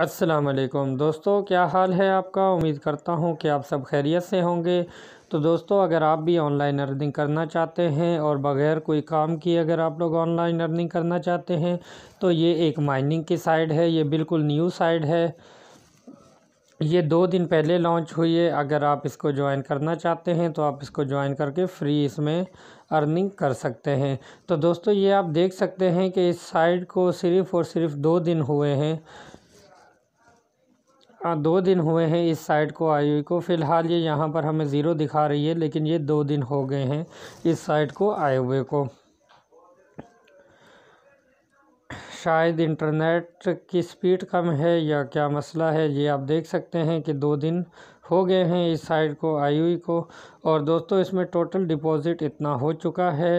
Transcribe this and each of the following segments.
असलकम दोस्तों क्या हाल है आपका उम्मीद करता हूँ कि आप सब खैरियत से होंगे तो दोस्तों अगर आप भी ऑनलाइन अर्निंग करना चाहते हैं और बग़ैर कोई काम किए अगर आप लोग ऑनलाइन अर्निंग करना चाहते हैं तो ये एक माइनिंग की साइड है ये बिल्कुल न्यू साइड है ये दो दिन पहले लॉन्च हुई है अगर आप इसको ज्वाइन करना चाहते हैं तो आप इसको ज्वाइन करके फ्री इसमें अर्निंग कर सकते हैं तो दोस्तों ये आप देख सकते हैं कि इस साइड को सिर्फ़ और सिर्फ दो दिन हुए हैं हाँ, दो दिन हुए हैं इस साइट को आई हुई को फ़िलहाल ये यहाँ पर हमें ज़ीरो दिखा रही है लेकिन ये दो दिन हो गए हैं इस साइट को आए हुए को शायद इंटरनेट की स्पीड कम है या क्या मसला है ये आप देख सकते हैं कि दो दिन हो गए हैं इस साइट को आई हुई को और दोस्तों इसमें टोटल डिपॉज़िट इतना हो चुका है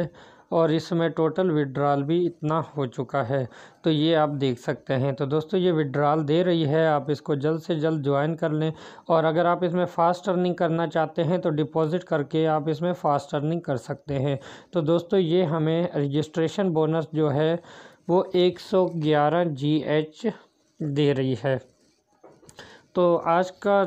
और इसमें टोटल विड्रॉल भी इतना हो चुका है तो ये आप देख सकते हैं तो दोस्तों ये विड्रॉल दे रही है आप इसको जल्द से जल्द ज्वाइन कर लें और अगर आप इसमें फ़ास्ट अर्निंग करना चाहते हैं तो डिपॉज़िट करके आप इसमें फ़ास्ट अर्निंग कर सकते हैं तो दोस्तों ये हमें रजिस्ट्रेशन बोनस जो है वो एक सौ दे रही है तो आज का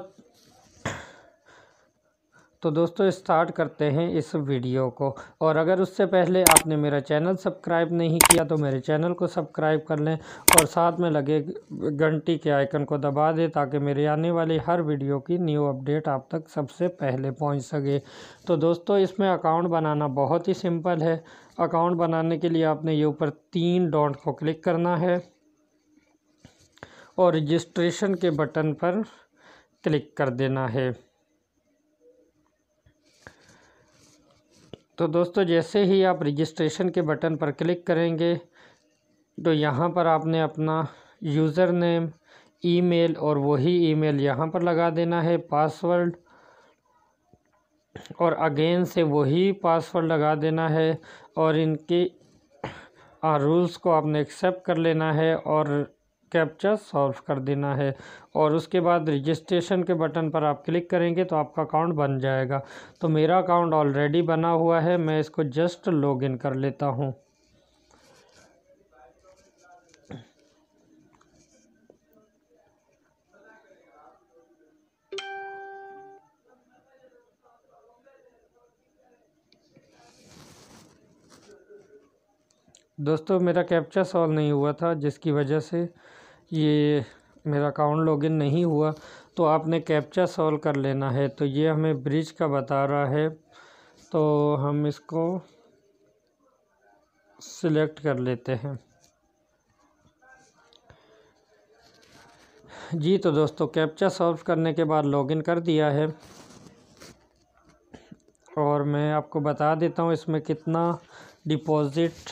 तो दोस्तों स्टार्ट करते हैं इस वीडियो को और अगर उससे पहले आपने मेरा चैनल सब्सक्राइब नहीं किया तो मेरे चैनल को सब्सक्राइब कर लें और साथ में लगे घंटी के आइकन को दबा दें ताकि मेरे आने वाली हर वीडियो की न्यू अपडेट आप तक सबसे पहले पहुंच सके तो दोस्तों इसमें अकाउंट बनाना बहुत ही सिंपल है अकाउंट बनाने के लिए आपने ये ऊपर तीन डॉट को क्लिक करना है और रजिस्ट्रेशन के बटन पर क्लिक कर देना है तो दोस्तों जैसे ही आप रजिस्ट्रेशन के बटन पर क्लिक करेंगे तो यहाँ पर आपने अपना यूज़र नेम ईमेल और वही ईमेल यहाँ पर लगा देना है पासवर्ड और अगेन से वही पासवर्ड लगा देना है और इनके रूल्स को आपने एक्सेप्ट कर लेना है और कैप्चा सॉल्व कर देना है और उसके बाद रजिस्ट्रेशन के बटन पर आप क्लिक करेंगे तो आपका अकाउंट बन जाएगा तो मेरा अकाउंट ऑलरेडी बना हुआ है मैं इसको जस्ट लॉगिन कर लेता हूँ दोस्तों मेरा कैप्चा सॉल्व नहीं हुआ था जिसकी वजह से ये मेरा अकाउंट लॉगिन नहीं हुआ तो आपने कैप्चा सॉल्व कर लेना है तो ये हमें ब्रिज का बता रहा है तो हम इसको सिलेक्ट कर लेते हैं जी तो दोस्तों कैप्चा सॉल्व करने के बाद लॉगिन कर दिया है और मैं आपको बता देता हूँ इसमें कितना डिपॉज़िट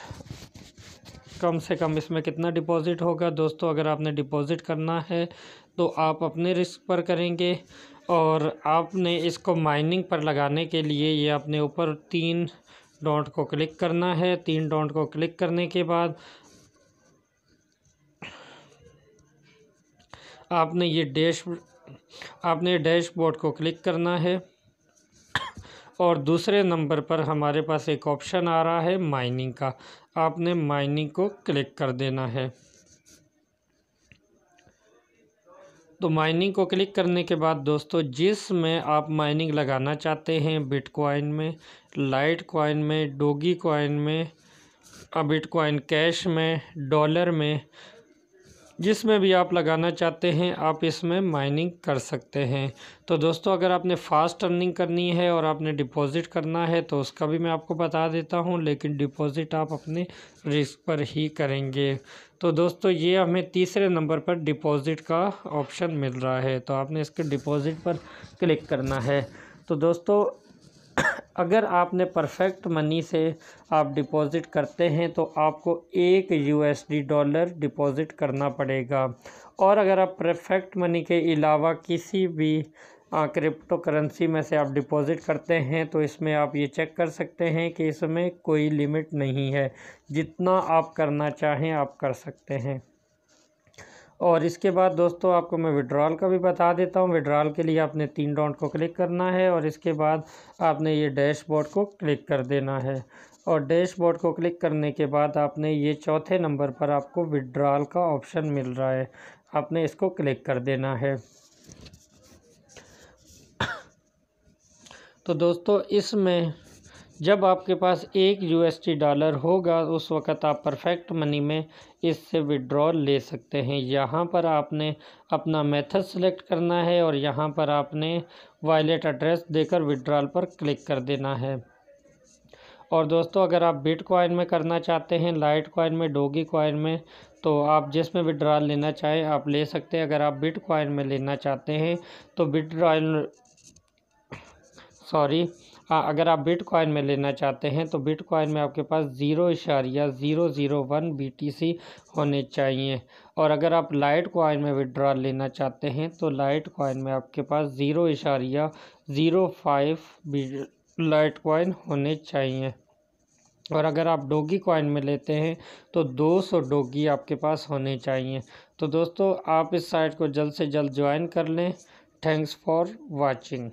कम से कम इसमें कितना डिपॉज़िट होगा दोस्तों अगर आपने डिपॉज़िट करना है तो आप अपने रिस्क पर करेंगे और आपने इसको माइनिंग पर लगाने के लिए ये अपने ऊपर तीन डॉट को क्लिक करना है तीन डॉट को क्लिक करने के बाद आपने ये डैश आपने डैशबोर्ड को क्लिक करना है और दूसरे नंबर पर हमारे पास एक ऑप्शन आ रहा है माइनिंग का आपने माइनिंग को क्लिक कर देना है तो माइनिंग को क्लिक करने के बाद दोस्तों जिस में आप माइनिंग लगाना चाहते हैं बिटकॉइन में लाइट कॉइन में डोगी कॉइन में बिटकॉइन कैश में डॉलर में जिसमें भी आप लगाना चाहते हैं आप इसमें माइनिंग कर सकते हैं तो दोस्तों अगर आपने फास्ट अर्निंग करनी है और आपने डिपॉज़िट करना है तो उसका भी मैं आपको बता देता हूं लेकिन डिपॉज़िट आप अपने रिस्क पर ही करेंगे तो दोस्तों ये हमें तीसरे नंबर पर डिपॉज़िट का ऑप्शन मिल रहा है तो आपने इसके डिपॉज़िट पर क्लिक करना है तो दोस्तों अगर आपने परफेक्ट मनी से आप डिपॉज़िट करते हैं तो आपको एक यूएसडी डॉलर डिपॉज़िट करना पड़ेगा और अगर आप परफेक्ट मनी के अलावा किसी भी क्रिप्टो करेंसी में से आप डिपॉज़िट करते हैं तो इसमें आप ये चेक कर सकते हैं कि इसमें कोई लिमिट नहीं है जितना आप करना चाहें आप कर सकते हैं और इसके बाद दोस्तों आपको मैं विड्रॉल का भी बता देता हूँ विड्रॉल के लिए आपने तीन डॉट को क्लिक करना है और इसके बाद आपने ये डैशबोर्ड को क्लिक कर देना है और डैशबोर्ड को क्लिक करने के बाद आपने ये चौथे नंबर पर आपको विड्रॉल का ऑप्शन मिल रहा है आपने इसको क्लिक कर देना है तो दोस्तों इसमें जब आपके पास एक यू डॉलर होगा उस वक़्त आप परफेक्ट मनी में इससे विड्रॉल ले सकते हैं यहाँ पर आपने अपना मेथड सेलेक्ट करना है और यहाँ पर आपने वॉलेट एड्रेस देकर विड्रॉल पर क्लिक कर देना है और दोस्तों अगर आप बिट कॉइन में करना चाहते हैं लाइट कॉइन में डोगी कॉइन में तो आप जिसमें विड्रॉल लेना चाहें आप ले सकते हैं अगर आप बिट कॉइन में लेना चाहते हैं तो बिट सॉरी हाँ अगर आप बिटकॉइन में लेना चाहते हैं तो बिटकॉइन में आपके पास ज़ीरो इशारिया zero zero one B T C होने चाहिए और अगर आप लाइट कॉइन में विड्रॉल लेना चाहते हैं तो लाइट कॉइन में आपके पास ज़ीरो इशारिया zero five B litecoin होने चाहिए और अगर आप डोगी कॉइन में लेते हैं तो 200 डोगी आपके पास होने चाहिए तो दोस्तों आप इस साइट को जल्द से जल्द ज्वाइन कर लें थैंक्स फॉर वाचिंग